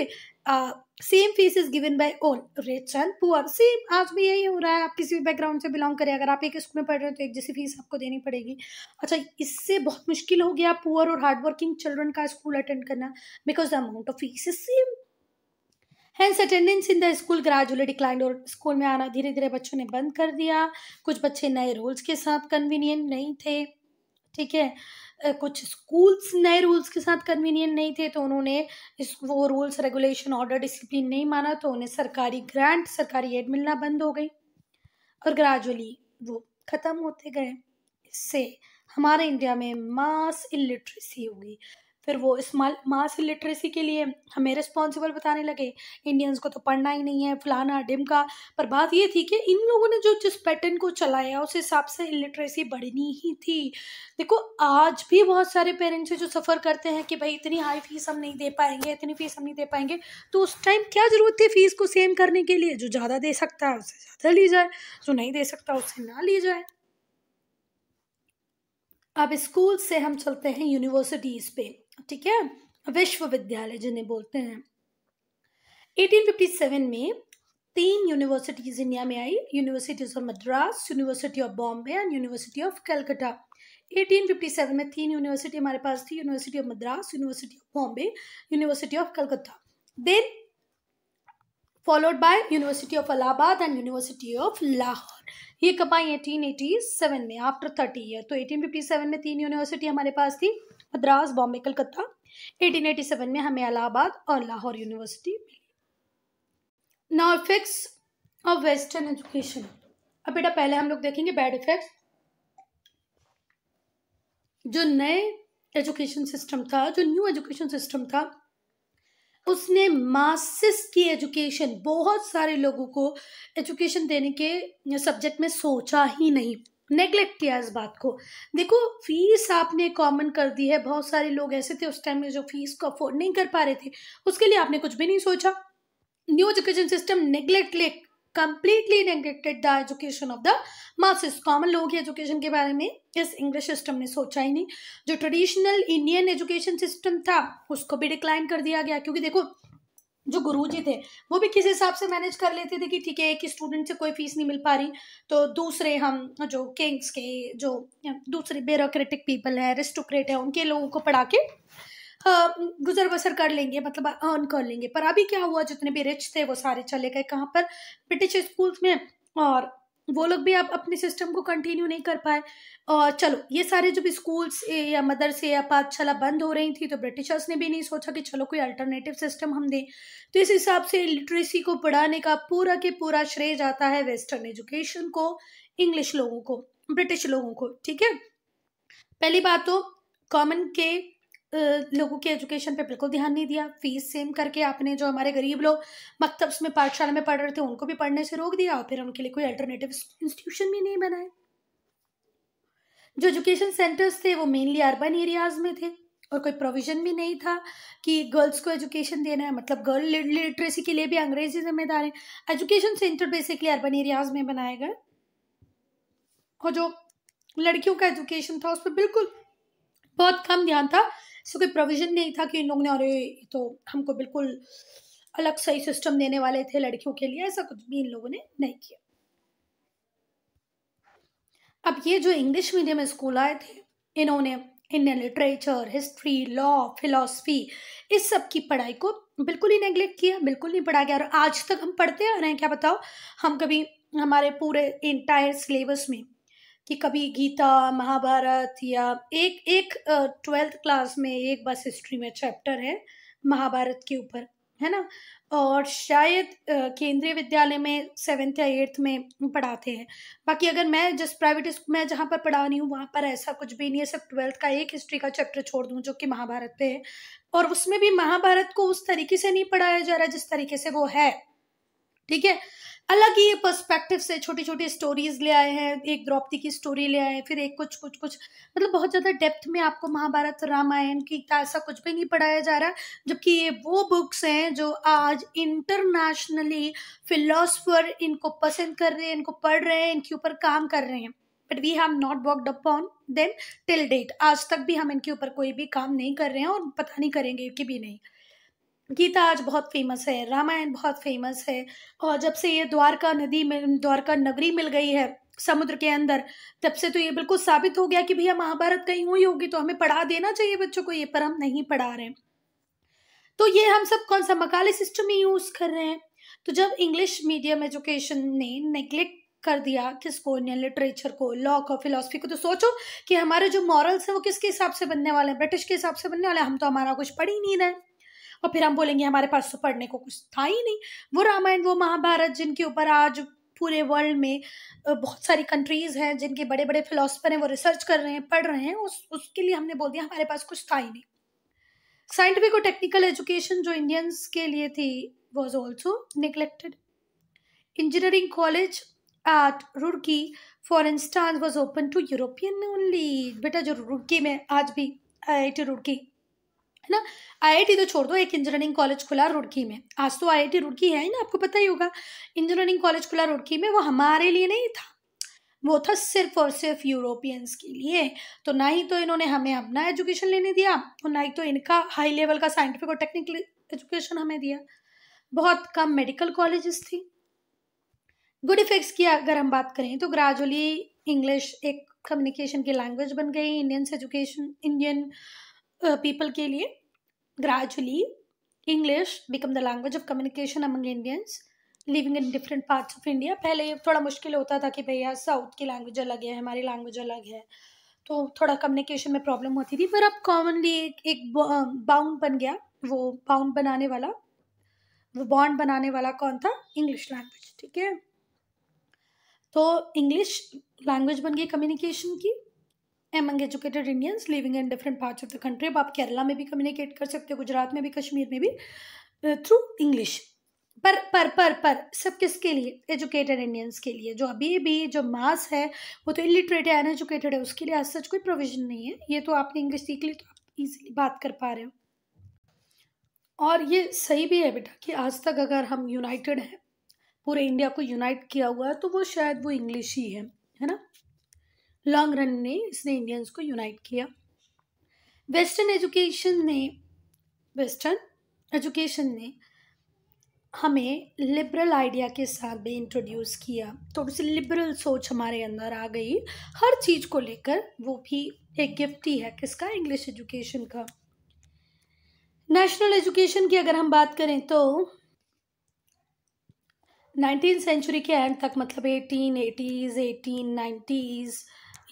same fees is given by all rich and poor same आज भी यही हो रहा है आप किसी भी बैकग्राउंड से बिलोंग करें अगर आप एक स्कूल में पढ़ रहे हो तो एक जैसी फीस आपको देनी पड़ेगी अच्छा इससे बहुत मुश्किल हो गया पुअर और हार्ड वर्किंग चिल्ड्रन का स्कूल अटेंड करना because the amount of fees is same hence attendance in the school gradually declined और स्कूल में आना धीरे धीरे बच्चों ने बंद कर दिया कुछ बच्चे नए रोल्स के साथ कन्वीनियंट नहीं थे ठीक है कुछ स्कूल्स नए रूल्स के साथ कन्वीनियंट नहीं थे तो उन्होंने इस वो रूल्स रेगुलेशन ऑर्डर डिसिप्लिन नहीं माना तो उन्हें सरकारी ग्रांट सरकारी एड मिलना बंद हो गई और ग्रेजुअली वो ख़त्म होते गए इससे हमारे इंडिया में मास इलिटरेसी होगी फिर वो इस मास लिटरेसी के लिए हमें रिस्पॉन्सिबल बताने लगे इंडियंस को तो पढ़ना ही नहीं है फलाना डिमका पर बात ये थी कि इन लोगों ने जो जिस पैटर्न को चलाया उस हिसाब से लिटरेसी बढ़नी ही थी देखो आज भी बहुत सारे पेरेंट्स हैं जो सफ़र करते हैं कि भाई इतनी हाई फीस हम नहीं दे पाएंगे इतनी फीस हम नहीं दे पाएंगे तो उस टाइम क्या ज़रूरत थी फीस को सेम करने के लिए जो ज़्यादा दे सकता है उससे ज़्यादा ली जाए जो नहीं दे सकता उससे ना ली जाए अब स्कूल से हम चलते हैं यूनिवर्सिटीज़ पे ठीक है विश्वविद्यालय जिन्हें बोलते हैं 1857 में तीन यूनिवर्सिटीज इंडिया में आई universities of Madras university of Bombay and university of Calcutta 1857 में तीन यूनिवर्सिटी हमारे पास थी university of Madras university of Bombay university of Calcutta then followed by university of Allahabad and university of Lahore ये कब आई एटीन एटी सेवन में आफ्टर थर्टी ईयर तो एटीन फिफ्टी सेवन में तीन यूनिवर्सिटी हमारे पास थी मद्रास बॉम्बे कलकत्ता 1887 में हमें अलाहाबाद और लाहौर यूनिवर्सिटी मिली now effects of western education अब बेटा पहले हम लोग देखेंगे बैड इफेक्ट्स जो नए एजुकेशन सिस्टम था जो न्यू एजुकेशन सिस्टम था उसने मासिस की एजुकेशन बहुत सारे लोगों को एजुकेशन देने के सब्जेक्ट में सोचा ही नहीं नेग्लेक्ट किया इस बात को देखो फीस आपने कॉमन कर दी है बहुत सारे लोग ऐसे थे उस टाइम में जो फीस को अफोर्ड नहीं कर पा रहे थे उसके लिए आपने कुछ भी नहीं सोचा न्यू एजुकेशन सिस्टम ले completely neglected the education of the masses common लोगों की एजुकेशन के बारे में इस इंग्लिश सिस्टम ने सोचा ही नहीं जो ट्रेडिशनल इंडियन एजुकेशन सिस्टम था उसको भी डिक्लाइन कर दिया गया क्योंकि देखो जो गुरु जी थे वो भी किस हिसाब से मैनेज कर लेते थे कि ठीक है एक स्टूडेंट से कोई फीस नहीं मिल पा रही तो दूसरे हम जो किंग्स के जो दूसरे ब्यूरोक्रेटिक पीपल हैं रेस्टोक्रेट हैं उनके लोगों को पढ़ा के गुजर बसर कर लेंगे मतलब अर्न कर लेंगे पर अभी क्या हुआ जितने भी रिच थे वो सारे चले गए कहाँ पर ब्रिटिश स्कूल्स में और वो लोग भी आप अपने सिस्टम को कंटिन्यू नहीं कर पाए और चलो ये सारे जब स्कूल्स या मदरसे या पाठशाला बंद हो रही थी तो ब्रिटिशर्स ने भी नहीं सोचा कि चलो कोई अल्टरनेटिव सिस्टम हम दें तो इस हिसाब से लिटरेसी को बढ़ाने का पूरा के पूरा श्रेय जाता है वेस्टर्न एजुकेशन को इंग्लिश लोगों को ब्रिटिश लोगों को ठीक है पहली बात तो कॉमन के लोगों के एजुकेशन पे बिल्कुल ध्यान नहीं दिया फीस सेम करके आपने जो हमारे गरीब लोग मकतब में पाठशाला में पढ़ रहे थे उनको भी पढ़ने से रोक दिया और फिर उनके लिए कोई अल्टरनेटिव इंस्टीट्यूशन भी नहीं बनाए जो एजुकेशन सेंटर्स थे वो मेनली अर्बन एरियाज में थे और कोई प्रोविज़न भी नहीं था कि गर्ल्स को एजुकेशन देना है मतलब गर्ल लिटरेसी के लिए भी अंग्रेजी जिम्मेदार है education center basically urban areas में बनाए गए और जो लड़कियों का एजुकेशन था उस पर बिल्कुल बहुत कम ध्यान था इससे कोई प्रोविज़न नहीं था कि इन लोगों ने अरे तो हमको बिल्कुल अलग सही सिस्टम देने वाले थे लड़कियों के लिए ऐसा कुछ भी इन लोगों ने नहीं किया अब ये जो इंग्लिश मीडियम स्कूल आए थे इन्होंने Indian literature history law philosophy इस सब की पढ़ाई को बिल्कुल ही नेग्लेक्ट किया बिल्कुल नहीं पढ़ा गया और आज तक हम पढ़ते आ रहे हैं क्या बताओ हम कभी हमारे पूरे इंटायर सिलेबस में कि कभी गीता महाभारत या एक एक ट्वेल्थ क्लास में एक बस हिस्ट्री में चैप्टर है महाभारत के ऊपर है ना और शायद केंद्रीय विद्यालय में सेवेंथ या एट्थ में पढ़ाते हैं बाकी अगर मैं जिस प्राइवेट स्कूल मैं जहाँ पर पढ़ा रही हूँ वहाँ पर ऐसा कुछ भी नहीं है सिर्फ ट्वेल्थ का एक हिस्ट्री का चैप्टर छोड़ दूँ जो कि महाभारत पे है और उसमें भी महाभारत को उस तरीके से नहीं पढ़ाया जा रहा जिस तरीके से वो है ठीक है अलग ही पर्सपेक्टिव से छोटी छोटी स्टोरीज ले आए हैं एक द्रौपदी की स्टोरी ले आए फिर एक कुछ कुछ कुछ मतलब बहुत ज़्यादा डेप्थ में आपको महाभारत रामायण की ऐसा कुछ भी नहीं पढ़ाया जा रहा जबकि ये वो बुक्स हैं जो आज इंटरनेशनली फिलोसफर इनको पसंद कर रहे हैं इनको पढ़ रहे हैं इनके ऊपर काम कर रहे हैं but we have not worked upon then till date आज तक भी हम इनके ऊपर कोई भी काम नहीं कर रहे हैं और पता नहीं करेंगे कि भी नहीं गीता आज बहुत फेमस है रामायण बहुत फेमस है और जब से ये द्वारका नदी में द्वारका नगरी मिल गई है समुद्र के अंदर तब से तो ये बिल्कुल साबित हो गया कि भैया महाभारत कहीं हुई होगी तो हमें पढ़ा देना चाहिए बच्चों को ये पर हम नहीं पढ़ा रहे तो ये हम सब कौन सा मकाले सिस्टम ही यूज़ कर रहे हैं तो जब इंग्लिश मीडियम एजुकेशन ने नेग्लेक्ट कर दिया किसको लिटरेचर को लॉ को फिलोसफी को तो सोचो कि हमारे जो मॉरल्स हैं वो किसके हिसाब से बनने वाले हैं ब्रिटिश के हिसाब से बनने वाले हैं हम तो हमारा कुछ पढ़ ही नहीं रहे और फिर हम बोलेंगे हमारे पास तो पढ़ने को कुछ था ही नहीं वो रामायण वो महाभारत जिनके ऊपर आज पूरे वर्ल्ड में बहुत सारी कंट्रीज़ हैं जिनके बड़े बड़े फिलोसफर हैं वो रिसर्च कर रहे हैं पढ़ रहे हैं उस उसके लिए हमने बोल दिया हमारे पास कुछ था ही नहीं साइंटिफिक और टेक्निकल एजुकेशन जो इंडियंस के लिए थी was also neglected engineering college at Roorkee for instance was open to European only बेटा जो रुड़की में आज भी आई रुड़की है ना आईआईटी तो छोड़ दो एक इंजीनियरिंग कॉलेज खुला रुड़की में आज तो आईआईटी रुड़की है ही ना आपको पता ही होगा इंजीनियरिंग कॉलेज खुला रुड़की में वो हमारे लिए नहीं था वो था सिर्फ और सिर्फ यूरोपियंस के लिए तो ना ही तो इन्होंने हमें अपना एजुकेशन लेने दिया और ना ही तो इनका हाई लेवल का साइंटिफिक और टेक्निकल एजुकेशन हमें दिया बहुत कम मेडिकल कॉलेजेस थी गुड इफेक्ट्स की अगर हम बात करें तो ग्रेजुअली इंग्लिश एक कम्युनिकेशन की लैंग्वेज बन गई Indian education Indian people uh, के लिए gradually English become the language of communication among Indians living in different parts of India पहले थोड़ा मुश्किल होता था कि भैया साउथ की लैंग्वेज अलग है हमारी लैंग्वेज अलग है तो थोड़ा कम्युनिकेशन में प्रॉब्लम होती थी पर अब कॉमनली एक एक बाउंड uh, बन गया वो बाउंड बनाने वाला वो बॉन्ड बनाने वाला कौन था इंग्लिश लैंग्वेज ठीक है तो इंग्लिश लैंग्वेज बन गई कम्युनिकेशन की among educated Indians living in different parts of the country अब आप केरला में भी कम्युनिकेट कर सकते हो गुजरात में भी कश्मीर में भी थ्रू इंग्लिश पर पर पर पर सब किसके लिए एजुकेटेड इंडियंस के लिए जो अभी भी जो मास है वो तो इलिटरेट है अनएजुकेटेड है उसके लिए आज सच कोई प्रोविजन नहीं है ये तो आपने इंग्लिश सीख ली तो आप ईजिली बात कर पा रहे हो और ये सही भी है बेटा कि आज तक अगर हम यूनाइटेड हैं पूरे इंडिया को यूनाइट किया हुआ है तो वो शायद वो इंग्लिश ही है है ना लॉन्ग रन ने इसने इंडियंस को यूनाइट किया वेस्टर्न एजुकेशन ने वेस्टर्न एजुकेशन ने हमें लिबरल आइडिया के साथ भी इंट्रोड्यूस किया थोड़ी सी लिबरल सोच हमारे अंदर आ गई हर चीज़ को लेकर वो भी एक गिफ्ट ही है किसका इंग्लिश एजुकेशन का नेशनल एजुकेशन की अगर हम बात करें तो नाइनटीन सेंचुरी के एंड तक मतलब एटीन एटीज़ एटीन नाइन्टीज़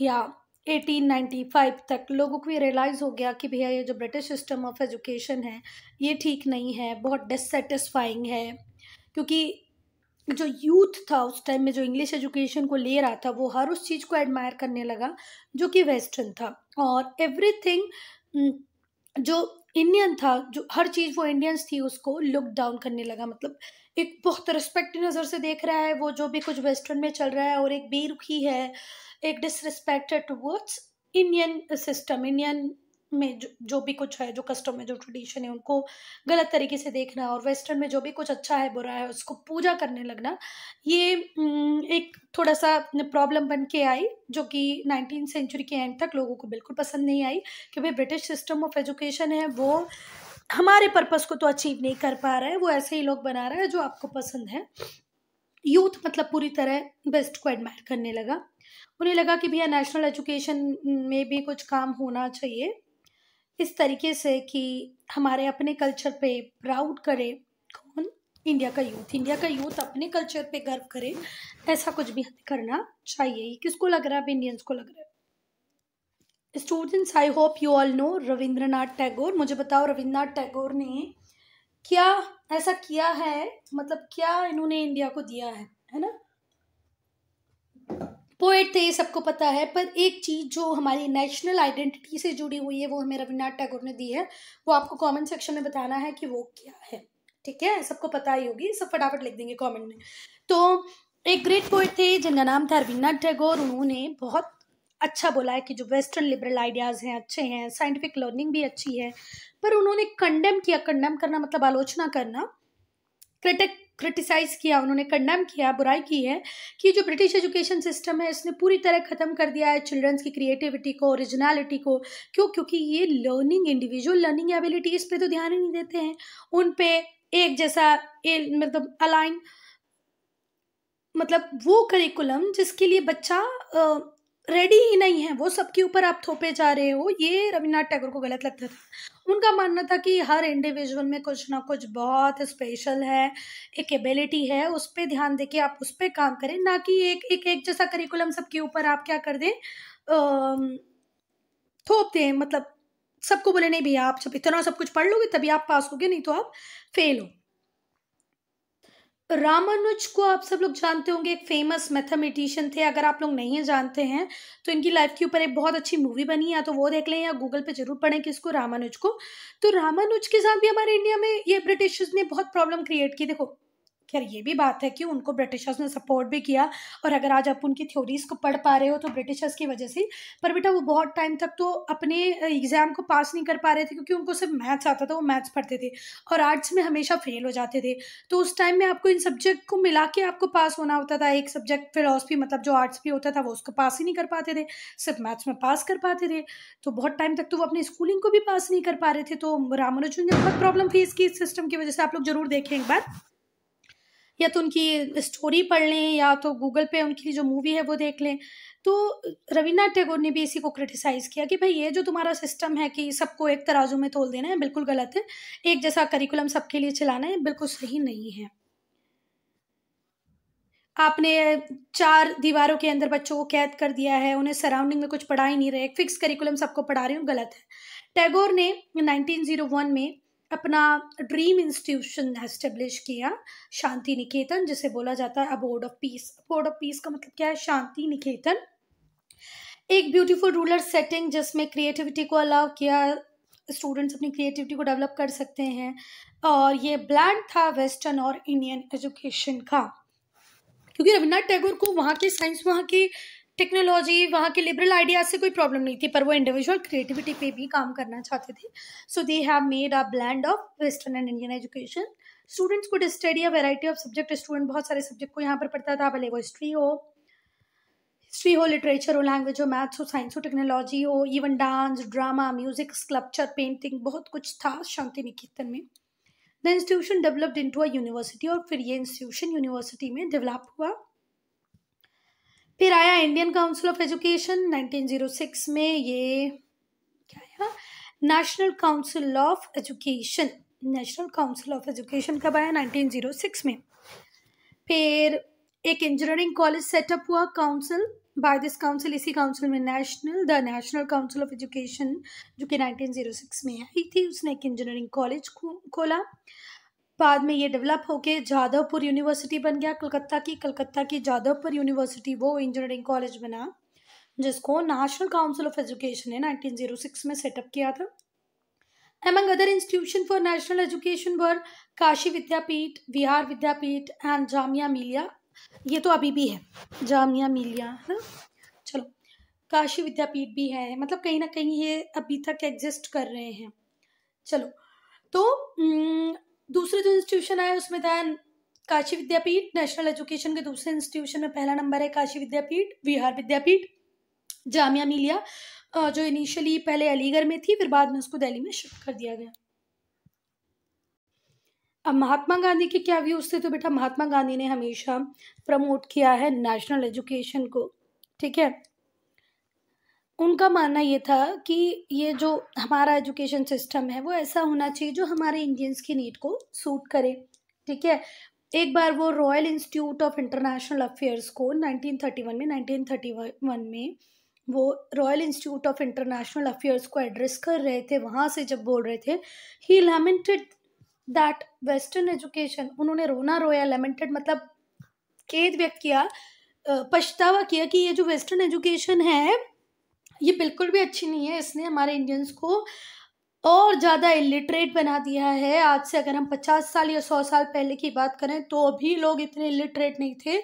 या 1895 तक लोगों को ये रियलाइज़ हो गया कि भैया ये जो ब्रिटिश सिस्टम ऑफ एजुकेशन है ये ठीक नहीं है बहुत डिससेटिस्फाइंग है क्योंकि जो यूथ था उस टाइम में जो इंग्लिश एजुकेशन को ले रहा था वो हर उस चीज़ को एडमायर करने लगा जो कि वेस्टर्न था और एवरीथिंग हम्म, जो इंडियन था जो हर चीज़ वो इंडियंस थी उसको लुक डाउन करने लगा मतलब एक बहुत रिस्पेक्ट नज़र से देख रहा है वो जो भी कुछ वेस्टर्न में चल रहा है और एक बेरुखी है एक डिसरिस्पेक्ट है टूवर्ड्स इंडियन सिस्टम इंडियन में जो, जो भी कुछ है जो कस्टम है जो ट्रेडिशन है उनको गलत तरीके से देखना और वेस्टर्न में जो भी कुछ अच्छा है बुरा है उसको पूजा करने लगना ये एक थोड़ा सा प्रॉब्लम बन के आई जो कि नाइनटीन सेंचुरी के एंड तक लोगों को बिल्कुल पसंद नहीं आई कि भाई ब्रिटिश सिस्टम ऑफ एजुकेशन है वो हमारे पर्पज़ को तो अचीव नहीं कर पा रहा है वो ऐसे ही लोग बना रहा है जो आपको पसंद है यूथ मतलब पूरी तरह बेस्ट को एडमायर करने लगा उन्हें लगा कि भैया नेशनल एजुकेशन में भी कुछ काम होना चाहिए इस तरीके से कि हमारे अपने कल्चर पे प्राउड करे कौन इंडिया का यूथ इंडिया का यूथ अपने कल्चर पे गर्व करे ऐसा कुछ भी करना चाहिए किसको लग रहा है अब इंडियंस को लग रहा है students I hope you all know Rabindranath Tagore मुझे बताओ रविंद्रनाथ टैगोर ने क्या ऐसा किया है मतलब क्या इन्होंने इंडिया को दिया है है ना पोइट थे सबको पता है पर एक चीज़ जो हमारी नेशनल आइडेंटिटी से जुड़ी हुई है वो हमें रविन्द्रनाथ टैगोर ने दी है वो आपको कमेंट सेक्शन में बताना है कि वो क्या है ठीक है सबको पता ही होगी सब फटाफट लिख देंगे कमेंट में तो एक ग्रेट पोएट थे जिनका नाम था रविन्द्रनाथ टैगोर उन्होंने बहुत अच्छा बोला है कि जो वेस्टर्न लिबरल आइडियाज़ हैं अच्छे हैं साइंटिफिक लर्निंग भी अच्छी है पर उन्होंने कंडेम किया कंडेम करना मतलब आलोचना करना क्रिटिक क्रिटिसाइज़ किया उन्होंने कंडेम किया बुराई की है कि जो ब्रिटिश एजुकेशन सिस्टम है इसने पूरी तरह ख़त्म कर दिया है चिल्ड्रंस की क्रिएटिविटी को ओरिजिनलिटी को क्यों क्योंकि ये लर्निंग इंडिविजुअल लर्निंग एबिलिटी इस पर तो ध्यान ही नहीं देते हैं उन पर एक जैसा मतलब अलाइन मतलब वो करिकुलम जिसके लिए बच्चा रेडी ही नहीं है वो सबके ऊपर आप थोपे जा रहे हो ये रविन्द्रनाथ टैगोर को गलत लगता था उनका मानना था कि हर इंडिविजुअल में कुछ ना कुछ बहुत स्पेशल है एक एबिलिटी है उस पर ध्यान देके आप उस पर काम करें ना कि एक एक एक जैसा करिकुलम सबके ऊपर आप क्या कर दें थोप दें मतलब सबको बोले नहीं भैया आप जब इतना सब कुछ पढ़ लोगे तभी आप पास होगे नहीं तो आप फेल हो रामानुज को आप सब लोग जानते होंगे एक फेमस मैथमेटिशियन थे अगर आप लोग नहीं जानते हैं तो इनकी लाइफ के ऊपर एक बहुत अच्छी मूवी बनी है तो वो देख लें या गूगल पे जरूर पढ़ें किसको रामानुज को तो रामानुज के साथ भी हमारे इंडिया में ये ब्रिटिशर्स ने बहुत प्रॉब्लम क्रिएट की देखो खैर ये भी बात है कि उनको ब्रिटिशर्स ने सपोर्ट भी किया और अगर आज आप उनकी थ्योरीज को पढ़ पा रहे हो तो ब्रिटिशर्स की वजह से पर बेटा वो बहुत टाइम तक तो अपने एग्ज़ाम को पास नहीं कर पा रहे थे क्योंकि उनको सिर्फ मैथ्स आता था वो मैथ्स पढ़ते थे और आर्ट्स में हमेशा फेल हो जाते थे तो उस टाइम में आपको इन सब्जेक्ट को मिला के आपको पास होना होता था एक सब्जेक्ट फिलोसफी मतलब जो आर्ट्स भी होता था वो उसको पास ही नहीं कर पाते थे सिर्फ मैथ्स में पास कर पाते थे तो बहुत टाइम तक तो वो अपनी स्कूलिंग को भी पास नहीं कर पा रहे थे तो रामानुजन ने बहुत प्रॉब्लम फेस की इस सिस्टम की वजह से आप लोग जरूर देखें एक बार या तो उनकी स्टोरी पढ़ लें या तो गूगल पे उनकी जो मूवी है वो देख लें तो रविन्द्रनाथ टैगोर ने भी इसी को क्रिटिसाइज़ किया कि भाई ये जो तुम्हारा सिस्टम है कि सबको एक तराजू में तोल देना है बिल्कुल गलत है एक जैसा करिकुलम सबके लिए चलाना है बिल्कुल सही नहीं है आपने चार दीवारों के अंदर बच्चों को कैद कर दिया है उन्हें सराउंडिंग में कुछ पढ़ा ही नहीं रहे फिक्स करिकुलम सबको पढ़ा रही हूँ गलत है टैगोर ने 1901 में अपना ड्रीम इंस्टीट्यूशन एस्टेब्लिश किया शांति निकेतन जिसे बोला जाता है abode of peace abode of peace का मतलब क्या है शांति निकेतन एक ब्यूटीफुल रूलर सेटिंग जिसमें क्रिएटिविटी को अलाउ किया स्टूडेंट्स अपनी क्रिएटिविटी को डेवलप कर सकते हैं और ये ब्लैंड था वेस्टर्न और इंडियन एजुकेशन का क्योंकि रविन्द्रनाथ टैगोर को वहाँ के साइंस वहाँ की टेक्नोलॉजी वहाँ के लिबरल आइडियाज से कोई प्रॉब्लम नहीं थी पर वो इंडिविजुअल क्रिएटिविटी पे भी काम करना चाहते थे so they have made a blend of western and Indian education students को study a variety of subject student बहुत सारे सब्जेक्ट को यहाँ पर पढ़ता था भले वो हिस्ट्री हो हिस्ट्री हो लिटरेचर हो लैंग्वेज हो मैथ्स हो साइंस हो टेक्नोलॉजी हो even dance drama music sculpture painting बहुत कुछ था शांति निकेतन में the institution developed into a university और फिर ये इंस्टीट्यूशन यूनिवर्सिटी में डेवलप हुआ फिर आया इंडियन काउंसिल ऑफ एजुकेशन 1906 में ये क्या आया national council of education national council of education कब आया 1906 में फिर एक इंजीनियरिंग कॉलेज सेटअप हुआ काउंसिल बाय दिस काउंसिल इसी काउंसिल में national the national council of education जो कि 1906 में आई थी उसने एक इंजीनियरिंग कॉलेज खोला बाद में ये डेवलप होके जादवपुर यूनिवर्सिटी बन गया कलकत्ता की कलकत्ता की जादवपुर यूनिवर्सिटी वो इंजीनियरिंग कॉलेज बना जिसको नेशनल काउंसिल ऑफ एजुकेशन ने 1906 में सेटअप किया था among other institution for national education were Kashi Vidyapeeth Bihar Vidyapeeth and Jamia Millia ये तो अभी भी है जामिया मिलिया है चलो काशी विद्यापीठ भी है मतलब कहीं ना कहीं ये अभी तक एग्जिस्ट कर रहे हैं चलो तो हम्म, दूसरे जो इंस्टीट्यूशन आए उसमें था काशी विद्यापीठ नेशनल एजुकेशन के दूसरे इंस्टीट्यूशन में पहला नंबर है काशी विद्यापीठ बिहार विद्यापीठ जामिया मिलिया जो इनिशियली पहले अलीगढ़ में थी फिर बाद में उसको दिल्ली में शिफ्ट कर दिया गया अब महात्मा गांधी के क्या व्यूज थे तो बेटा महात्मा गांधी ने हमेशा प्रमोट किया है नेशनल एजुकेशन को ठीक है उनका मानना ये था कि ये जो हमारा एजुकेशन सिस्टम है वो ऐसा होना चाहिए जो हमारे इंडियंस की नीड को सूट करे ठीक है एक बार वो royal institute of international affairs को 1931 में 1931 में वो royal institute of international affairs को एड्रेस कर रहे थे वहाँ से जब बोल रहे थे he lamented that western education उन्होंने रोना रोया लेमेंटेड मतलब खेद व्यक्त किया पछतावा किया कि ये जो वेस्टर्न एजुकेशन है ये बिल्कुल भी अच्छी नहीं है इसने हमारे इंडियंस को और ज़्यादा इलिटरेट बना दिया है आज से अगर हम पचास साल या सौ साल पहले की बात करें तो अभी लोग इतने इलिटरेट नहीं थे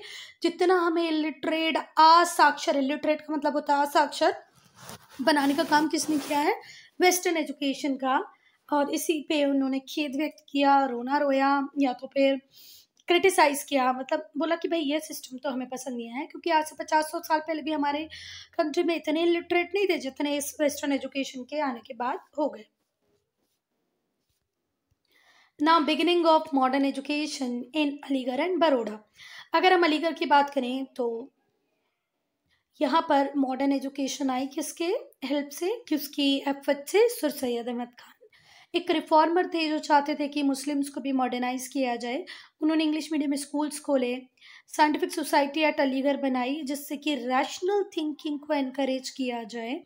जितना हमें इलिटरेट असाक्षर इलिटरेट का मतलब होता है असाक्षर बनाने का काम किसने किया है वेस्टर्न एजुकेशन का और इसी पे उन्होंने खेद व्यक्त किया रोना रोया या तो फिर क्रिटिसाइज़ किया मतलब बोला कि भाई ये सिस्टम तो हमें पसंद नहीं है क्योंकि आज से पचास सौ साल पहले भी हमारे कंट्री में इतने लिटरेट नहीं थे जितने इस वेस्टर्न एजुकेशन के आने के बाद हो गए now beginning of modern education in Aligarh and Baroda अगर हम अलीगढ़ की बात करें तो यहाँ पर मॉडर्न एजुकेशन आई किसके हेल्प से किसकी एफर्ट से सुर सैयद अहमद खान एक रिफॉर्मर थे जो चाहते थे कि मुस्लिम्स को भी मॉडर्नाइज किया जाए उन्होंने इंग्लिश मीडियम स्कूल्स खोले साइंटिफिक सोसाइटी एट अलीगढ़ बनाई जिससे कि रैशनल थिंकिंग को इनक्रेज किया जाए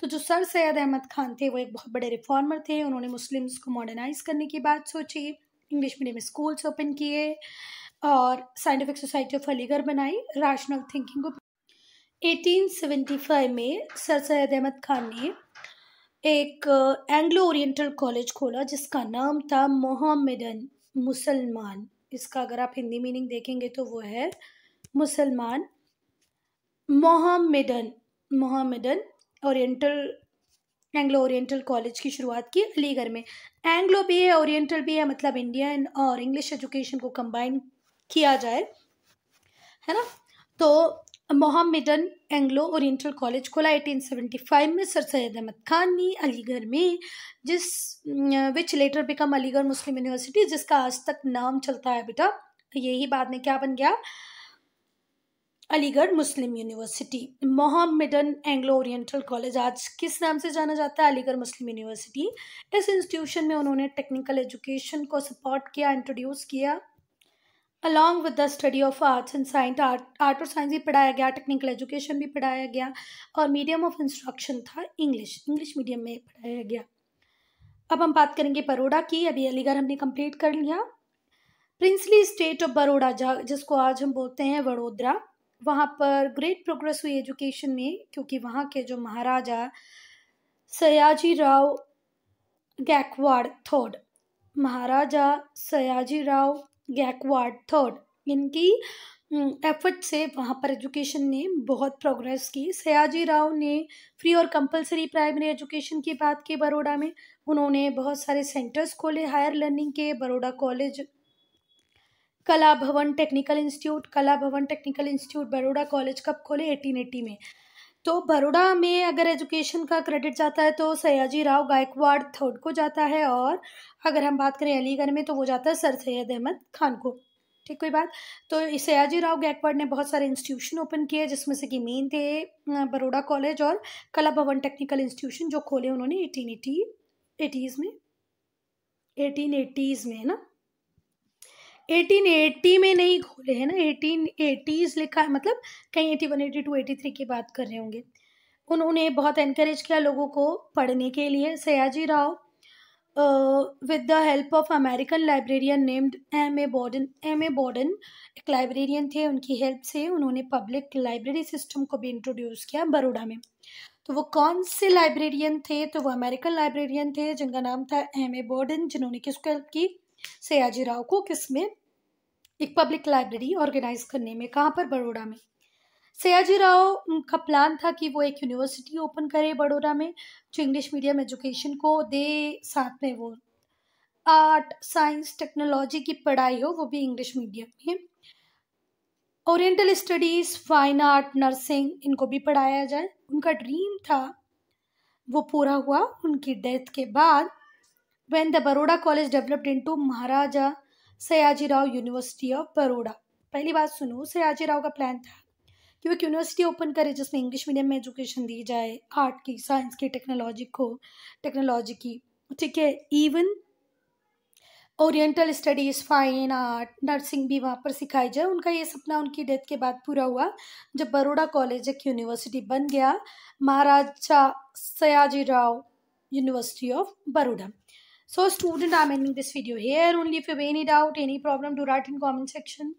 तो जो सर सैद अहमद खान थे वो एक बहुत बड़े रिफॉर्मर थे उन्होंने मुस्लिम्स को मॉडर्नाइज करने की बात सोची इंग्लिश मीडियम स्कूल्स ओपन किए और साइंटिफिक सोसाइटी ऑफ अलीगढ़ बनाई रैशनल थिंकिंग को 1875 में सर सैद अहमद खान ने एक एंग्लो ओरिएंटल कॉलेज खोला जिसका नाम था मोहम्मदन मुसलमान इसका अगर आप हिंदी मीनिंग देखेंगे तो वो है मुसलमान Mohammedan Mohammedan oriental Anglo oriental college की शुरुआत की अलीगढ़ में एंग्लो भी है ओरिएंटल भी है मतलब इंडियन और इंग्लिश एजुकेशन को कंबाइन किया जाए है ना तो मोहम्मदन एंग्लो ओरिएंटल कॉलेज खोला 1875 में सर सैद अहमद खान ने अलीगढ़ में जिस which later become Aligarh Muslim university जिसका आज तक नाम चलता है बेटा यही बाद में क्या बन गया Aligarh Muslim university Mohammedan Anglo oriental college आज किस नाम से जाना जाता है अलीगढ़ मुस्लिम यूनिवर्सिटी इस इंस्टीट्यूशन में उन्होंने टेक्निकल एजुकेशन को सपोर्ट किया इंट्रोड्यूस किया along with the study of arts and science art art और साइंस भी पढ़ाया गया टेक्निकल एजुकेशन भी पढ़ाया गया और मीडियम ऑफ इंस्ट्रक्शन था इंग्लिश इंग्लिश मीडियम में पढ़ाया गया अब हम बात करेंगे बड़ोड़ा की अभी अलीगढ़ हमने कंप्लीट कर लिया प्रिंसली स्टेट ऑफ बड़ोड़ा जिसको आज हम बोलते हैं वडोदरा वहाँ पर ग्रेट प्रोग्रेस हुई एजुकेशन में क्योंकि वहाँ के जो महाराजा सयाजी राव गैकवाड़ थर्ड महाराजा सयाजी राव गैकवाड थर्ड इनकी एफर्ट से वहाँ पर एजुकेशन ने बहुत प्रोग्रेस की सयाजी राव ने फ्री और कंपलसरी प्राइमरी एजुकेशन की बात की बड़ोड़ा में उन्होंने बहुत सारे सेंटर्स खोले हायर लर्निंग के बड़ोड़ा कॉलेज कला भवन टेक्निकल इंस्टीट्यूट कला भवन टेक्निकल इंस्टीट्यूट बड़ोड़ा कॉलेज कब खोले एटीन एटी में तो बड़ोड़ा में अगर एजुकेशन का क्रेडिट जाता है तो सयाजी राव गायकवाड़ थर्ड को जाता है और अगर हम बात करें अलीगढ़ में तो वो जाता है सर सैयद अहमद खान को ठीक कोई बात तो सयाजी राव गायकवाड़ ने बहुत सारे इंस्टीट्यूशन ओपन किए जिसमें से कि मेन थे बड़ोड़ा कॉलेज और कला भवन टेक्निकल इंस्टीट्यूशन जो खोले उन्होंने एटीन एटी एटीज़ में एटीन एटीज़ में है ना 1880 में नहीं खोले हैं ना एटीन एटीज लिखा है मतलब कहीं eighty eighty one two eighty three की बात कर रहे होंगे उन्होंने बहुत इनक्रेज किया लोगों को पढ़ने के लिए Sayaji Rao with the help of American librarian named M A Borden M A Borden एक लाइब्रेरियन थे उनकी हेल्प से उन्होंने पब्लिक लाइब्रेरी सिस्टम को भी इंट्रोड्यूस किया बड़ोड़ा में तो वो कौन से लाइब्रेरियन थे तो वो अमेरिकन लाइब्रेरियन थे जिनका नाम था एम ए बॉर्डन जिन्होंने किसको हेल्प की सयाजी राव को किसमें एक पब्लिक लाइब्रेरी ऑर्गेनाइज करने में कहाँ पर बड़ोड़ा में सयाजी राव का प्लान था कि वो एक यूनिवर्सिटी ओपन करे बड़ोड़ा में जो इंग्लिश मीडियम एजुकेशन को दे साथ में वो आर्ट साइंस टेक्नोलॉजी की पढ़ाई हो वो भी इंग्लिश मीडियम में oriental studies fine art nursing इनको भी पढ़ाया जाए उनका ड्रीम था वो पूरा हुआ उनकी डेथ के बाद the the college developed into Maharaja Sayaji Rao university of Baroda पहली बात सुनो सयाजी राव का प्लान था कि वो एक यूनिवर्सिटी ओपन करे जिसमें इंग्लिश मीडियम में एजुकेशन दी जाए आर्ट की साइंस की टेक्नोलॉजी को टेक्नोलॉजी की ठीक है even oriental studies fine art nursing भी वहाँ पर सिखाई जाए उनका ये सपना उनकी डेथ के बाद पूरा हुआ जब बड़ोड़ा कॉलेज एक यूनिवर्सिटी बन गया Maharaja Sayaji Rao university of Baroda So student, I'm ending this video here. Only if you have any doubt, any problem, do write in comment section.